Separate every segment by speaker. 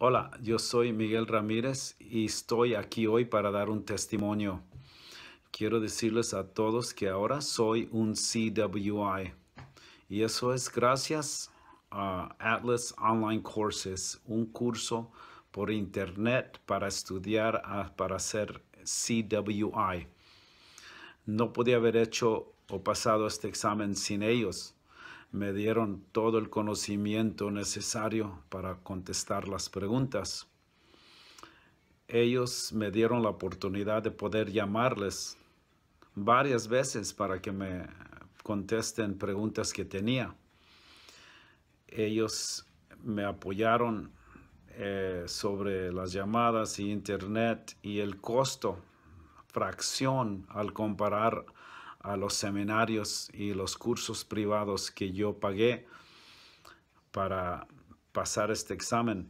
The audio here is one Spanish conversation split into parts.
Speaker 1: Hola, yo soy Miguel Ramírez y estoy aquí hoy para dar un testimonio. Quiero decirles a todos que ahora soy un CWI y eso es gracias a Atlas Online Courses, un curso por internet para estudiar ah, para ser CWI. No podía haber hecho o pasado este examen sin ellos me dieron todo el conocimiento necesario para contestar las preguntas. Ellos me dieron la oportunidad de poder llamarles varias veces para que me contesten preguntas que tenía. Ellos me apoyaron eh, sobre las llamadas y internet y el costo, fracción al comparar a los seminarios y los cursos privados que yo pagué para pasar este examen.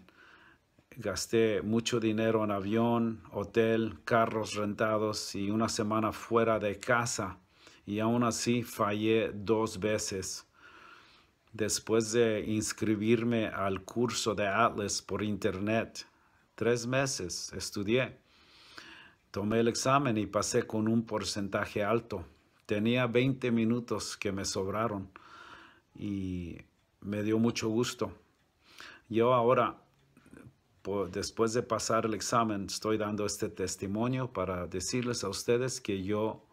Speaker 1: Gasté mucho dinero en avión, hotel, carros rentados y una semana fuera de casa y aún así fallé dos veces. Después de inscribirme al curso de Atlas por internet, tres meses estudié. Tomé el examen y pasé con un porcentaje alto. Tenía 20 minutos que me sobraron y me dio mucho gusto. Yo ahora, después de pasar el examen, estoy dando este testimonio para decirles a ustedes que yo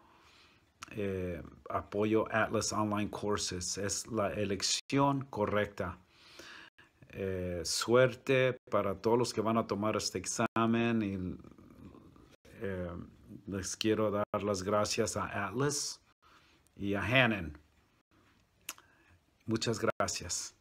Speaker 1: eh, apoyo Atlas Online Courses. Es la elección correcta. Eh, suerte para todos los que van a tomar este examen y eh, les quiero dar las gracias a Atlas y a Hannon. Muchas gracias.